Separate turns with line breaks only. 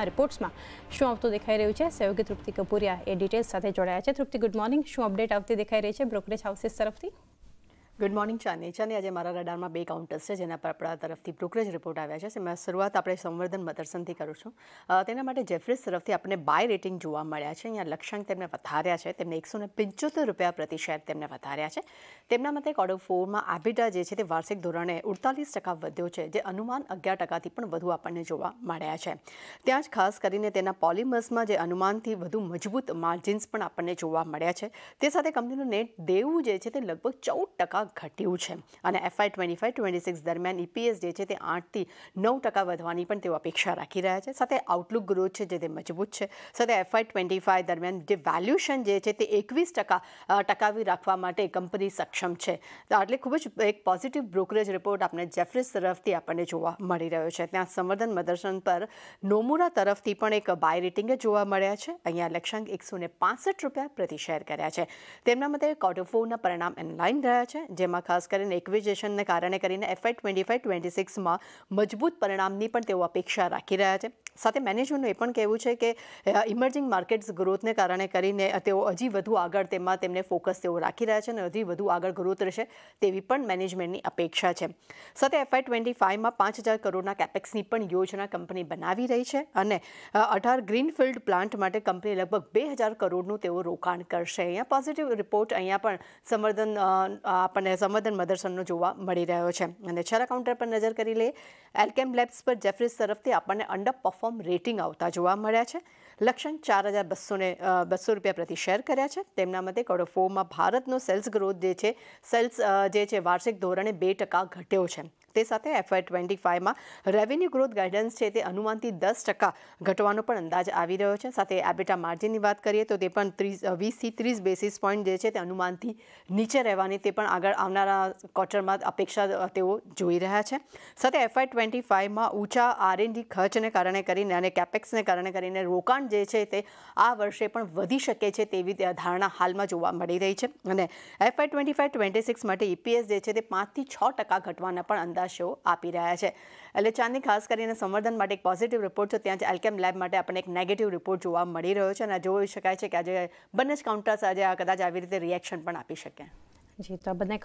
આ રિપોર્ટ્સમાં શું આવતું દેખાઈ રહ્યું છે સહયોગી તૃપ્તિ કપૂરિયા એ ડિટેલ્સ સાથે જોડાયા છે તૃપ્તિ ગુડ મોર્નિંગ શું અપડેટ આવતી દેખાઈ રહી છે બ્રોકરેજ હાઉસીસ તરફથી ગુડ મોર્નિંગ ચાંદની ચાંદની આજે મારા રડારમાં બે કાઉન્ટર્સ છે જેના પર આપણા તરફથી બ્રોકરેજ રિપોર્ટ આવ્યા છે તેમાં શરૂઆત આપણે સંવર્ધન મદરસનથી કરીશું તેના માટે જેફરીસ તરફથી આપણને બાય રેટિંગ જોવા મળ્યા છે અહીંયા લક્ષ્યાંક તેમને વધાર્યા છે તેમને એકસો ને પંચોતેર રૂપિયા પ્રતિ શેર તેમને વધાર્યા છે તેમના મતે ઓર્ડર ફોરમાં આબિડા જે છે તે વાર્ષિક ધોરણે ઉડતાલીસ ટકા વધ્યો છે જે અનુમાન અગિયાર ટકાથી પણ વધુ આપણને જોવા મળ્યા છે ત્યાં જ ખાસ કરીને તેના પોલિમર્સમાં જે અનુમાનથી વધુ મજબૂત માર્જિન્સ પણ આપણને જોવા મળ્યા છે તે સાથે કંપનીનું નેટ દેવું જે છે તે લગભગ ચૌદ ટકા ટકા ઘટ્યું છે અને FY twenty five twenty six દરમિયાન ઈપીએસ જે છે તે આઠથી નવ ટકા વધવાની પણ તેઓ અપેક્ષા રાખી રહ્યા છે સાથે આઉટલુક ગ્રોથ છે જે તે મજબૂત છે સાથે એફઆઈ ટ્વેન્ટી ફાઈવ દરમિયાન જે વેલ્યુશન જે છે તે એકવીસ ટકા ટકાવી રાખવા માટે કંપની સક્ષમ છે એટલે ખૂબ જ એક પોઝિટિવ બ્રોકરેજ રિપોર્ટ આપણે જેફરીસ તરફથી આપણને જોવા મળી રહ્યો છે ત્યાં સંવર્ધન મદર્શન પર નોમુરા તરફથી પણ એક બાય રેટિંગ જોવા મળ્યા છે અહીંયા લક્ષ્યાંક એકસો ને રૂપિયા પ્રતિ શેર કર્યા છે તેમના મતે ક્વાર્ટર ફોરના પરિણામ ઇનલાઇન રહ્યા છે જેમાં ખાસ કરીને એક્વિઝેશનને કારણે કરીને એફઆઈ ટ્વેન્ટી ફાઇવ ટ્વેન્ટી સિક્સમાં મજબૂત પરિણામની પણ તેઓ અપેક્ષા રાખી રહ્યા છે સાથે મેનેજમેન્ટનું એ પણ કહેવું છે કે ઇમર્જિંગ માર્કેટ્સ ગ્રોથને કારણે કરીને તેઓ હજી વધુ આગળ તેમાં તેમને ફોકસ તેઓ રાખી રહ્યા છે અને હજી વધુ આગળ ગ્રોથ રહેશે તેવી પણ મેનેજમેન્ટની અપેક્ષા છે સાથે એફઆઈ ટ્વેન્ટી ફાઇવમાં પાંચ હજાર કરોડના કેપેક્સની પણ યોજના કંપની બનાવી રહી છે અને અઢાર ગ્રીનફિલ્ડ પ્લાન્ટ માટે કંપની લગભગ બે હજાર કરોડનું તેઓ રોકાણ કરશે અહીંયા પોઝિટિવ રિપોર્ટ અહીંયા પણ સંવર્ધન આપણને અને સંવર્ધન મદરસનનો જોવા મળી રહ્યો છે અને છેલ્લા કાઉન્ટર પર નજર કરી લઈએ એલકેમ લેબ્સ પર જેફરીઝ તરફથી આપણને અંડર પરફોર્મ રેટિંગ આવતા જોવા મળ્યા છે લક્ષણ ચાર હજાર બસોને બસો રૂપિયા પ્રતિ શેર કર્યા છે તેમના મતે ક્વાર્ટર ફોરમાં ભારતનો સેલ્સ ગ્રોથ જે છે સેલ્સ જે છે વાર્ષિક ધોરણે બે ટકા ઘટ્યો છે તે સાથે એફઆઈ ટ્વેન્ટી ફાઇવમાં રેવન્યુ ગ્રોથ ગાઈડન્સ છે તે અનુમાનથી દસ ટકા ઘટવાનો પણ અંદાજ આવી રહ્યો છે સાથે એબિટા માર્જિનની વાત કરીએ તો તે પણ ત્રીસ વીસથી ત્રીસ બેસિસ પોઈન્ટ જે છે તે અનુમાનથી નીચે રહેવાની તે પણ આગળ આવનારા ક્વાર્ટરમાં અપેક્ષા તેઓ જોઈ રહ્યા છે સાથે એફઆઈ ટ્વેન્ટી ફાઇવમાં ઊંચા આરએનડી ખર્ચને કારણે કરીને અને કેપેક્સને કારણે કરીને રોકાણ પ્રમાણ જે છે તે આ વર્ષે પણ વધી શકે છે તેવી ધારણા હાલમાં જોવા મળી રહી છે અને FY twenty five twenty six માટે ઈપીએસ e જે છે તે પાંચથી છ ટકા ઘટવાના પણ અંદાજો આપી રહ્યા છે એટલે ચાંદની ખાસ કરીને સંવર્ધન માટે એક પોઝિટિવ રિપોર્ટ છે ત્યાં જ એલ્કેમ લેબ માટે આપણને એક નેગેટિવ રિપોર્ટ જોવા મળી રહ્યો છે અને જોઈ શકાય છે કે આજે બંને જ કાઉન્ટર્સ આજે કદાચ આવી રીતે રિએક્શન પણ આપી શકે જી તો બંને